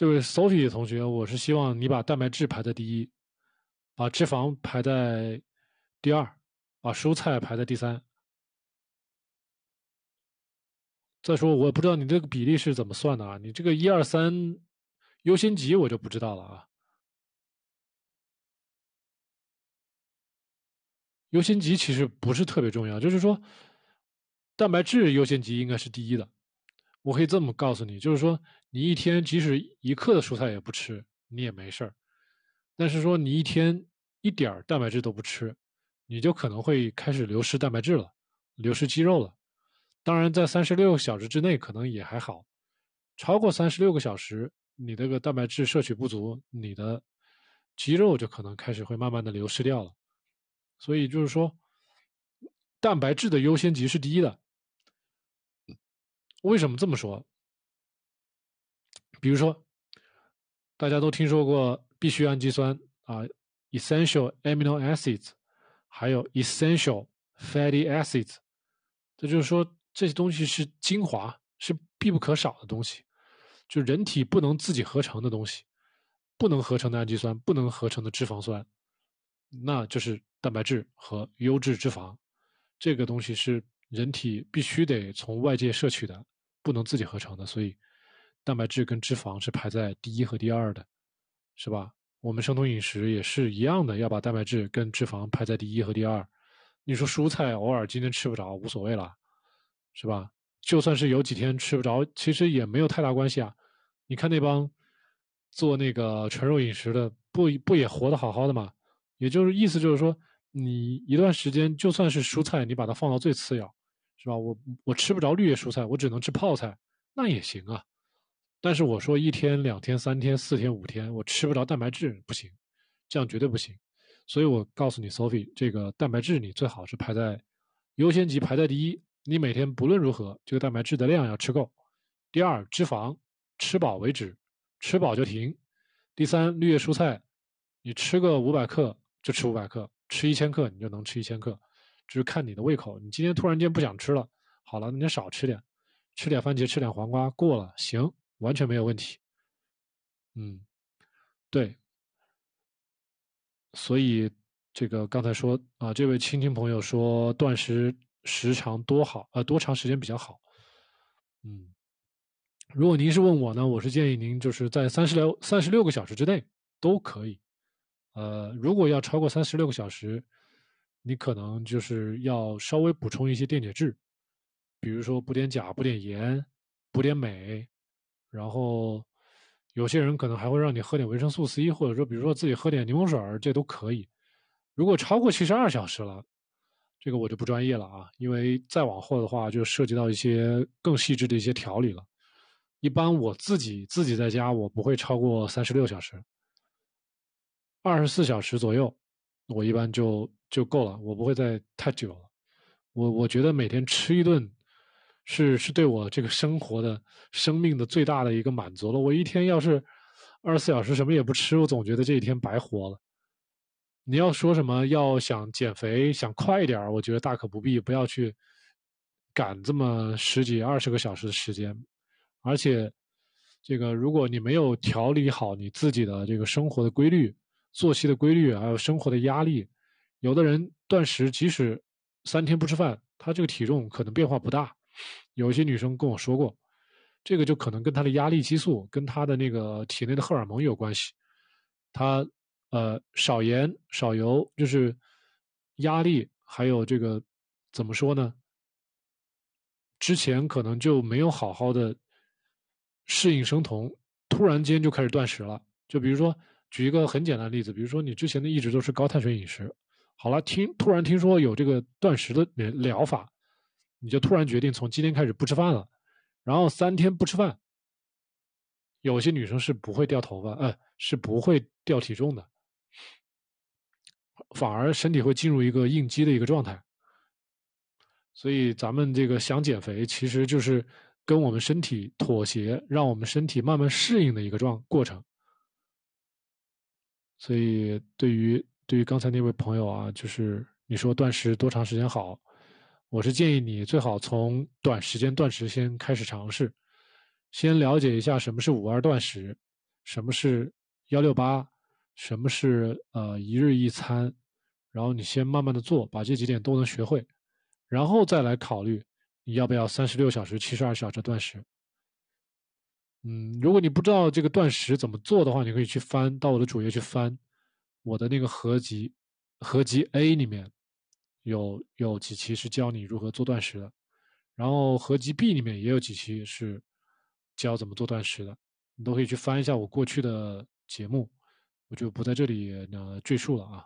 这位 Sophie 同学，我是希望你把蛋白质排在第一，把脂肪排在第二，把蔬菜排在第三。再说，我不知道你这个比例是怎么算的啊？你这个一二三优先级我就不知道了啊。优先级其实不是特别重要，就是说，蛋白质优先级应该是第一的。我可以这么告诉你，就是说，你一天即使一克的蔬菜也不吃，你也没事儿。但是说，你一天一点儿蛋白质都不吃，你就可能会开始流失蛋白质了，流失肌肉了。当然，在三十六个小时之内可能也还好，超过三十六个小时，你这个蛋白质摄取不足，你的肌肉就可能开始会慢慢的流失掉了。所以就是说，蛋白质的优先级是第一的。为什么这么说？比如说，大家都听说过必需氨基酸啊，essential amino acids，还有 essential fatty acids。这就是说，这些东西是精华，是必不可少的东西，就人体不能自己合成的东西，不能合成的氨基酸，不能合成的脂肪酸，那就是蛋白质和优质脂肪。这个东西是人体必须得从外界摄取的。不能自己合成的，所以蛋白质跟脂肪是排在第一和第二的，是吧？我们生酮饮食也是一样的，要把蛋白质跟脂肪排在第一和第二。你说蔬菜偶尔今天吃不着无所谓了，是吧？就算是有几天吃不着，其实也没有太大关系啊。你看那帮做那个纯肉饮食的，不不也活得好好的吗？也就是意思就是说，你一段时间就算是蔬菜，你把它放到最次要。是吧？我我吃不着绿叶蔬菜，我只能吃泡菜，那也行啊。但是我说一天、两天、三天、四天、五天，我吃不着蛋白质不行，这样绝对不行。所以我告诉你，Sophie，这个蛋白质你最好是排在优先级排在第一。你每天不论如何，这个蛋白质的量要吃够。第二，脂肪吃饱为止，吃饱就停。第三，绿叶蔬菜，你吃个五百克就吃五百克，吃一千克你就能吃一千克。就是看你的胃口，你今天突然间不想吃了，好了，那你少吃点，吃点番茄，吃点黄瓜，过了行，完全没有问题。嗯，对，所以这个刚才说啊，这位亲戚朋友说断食时长多好啊，多长时间比较好？嗯，如果您是问我呢，我是建议您就是在三十六三十六个小时之内都可以。呃，如果要超过三十六个小时。你可能就是要稍微补充一些电解质，比如说补点钾、补点盐、补点镁，然后有些人可能还会让你喝点维生素 C，或者说比如说自己喝点柠檬水，这都可以。如果超过七十二小时了，这个我就不专业了啊，因为再往后的话就涉及到一些更细致的一些调理了。一般我自己自己在家，我不会超过三十六小时，二十四小时左右，我一般就。就够了，我不会再太久了。我我觉得每天吃一顿，是是对我这个生活的生命的最大的一个满足了。我一天要是二十四小时什么也不吃，我总觉得这一天白活了。你要说什么要想减肥想快一点我觉得大可不必，不要去赶这么十几二十个小时的时间。而且，这个如果你没有调理好你自己的这个生活的规律、作息的规律，还有生活的压力。有的人断食，即使三天不吃饭，他这个体重可能变化不大。有一些女生跟我说过，这个就可能跟他的压力激素、跟他的那个体内的荷尔蒙有关系。他呃少盐少油，就是压力，还有这个怎么说呢？之前可能就没有好好的适应生酮，突然间就开始断食了。就比如说举一个很简单的例子，比如说你之前的一直都是高碳水饮食。好了，听突然听说有这个断食的疗法，你就突然决定从今天开始不吃饭了，然后三天不吃饭，有些女生是不会掉头发，哎，是不会掉体重的，反而身体会进入一个应激的一个状态。所以咱们这个想减肥，其实就是跟我们身体妥协，让我们身体慢慢适应的一个状过程。所以对于。对于刚才那位朋友啊，就是你说断食多长时间好？我是建议你最好从短时间断食先开始尝试，先了解一下什么是五二断食，什么是幺六八，什么是呃一日一餐，然后你先慢慢的做，把这几点都能学会，然后再来考虑你要不要三十六小时、七十二小时断食。嗯，如果你不知道这个断食怎么做的话，你可以去翻到我的主页去翻。我的那个合集，合集 A 里面有有几期是教你如何做断食的，然后合集 B 里面也有几期是教怎么做断食的，你都可以去翻一下我过去的节目，我就不在这里呃赘述了啊。